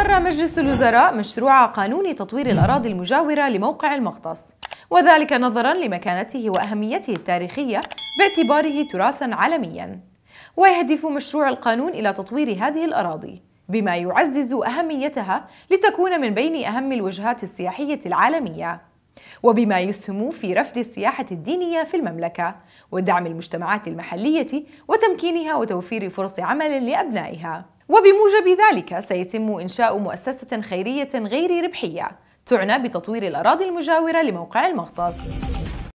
أقر مجلس الوزراء مشروع قانون تطوير الأراضي المجاورة لموقع المغطس وذلك نظرا لمكانته وأهميته التاريخية باعتباره تراثا عالميا ويهدف مشروع القانون إلى تطوير هذه الأراضي بما يعزز أهميتها لتكون من بين أهم الوجهات السياحية العالمية وبما يسهم في رفض السياحة الدينية في المملكة ودعم المجتمعات المحلية وتمكينها وتوفير فرص عمل لأبنائها وبموجب ذلك سيتم إنشاء مؤسسة خيرية غير ربحية تعنى بتطوير الأراضي المجاورة لموقع المغطس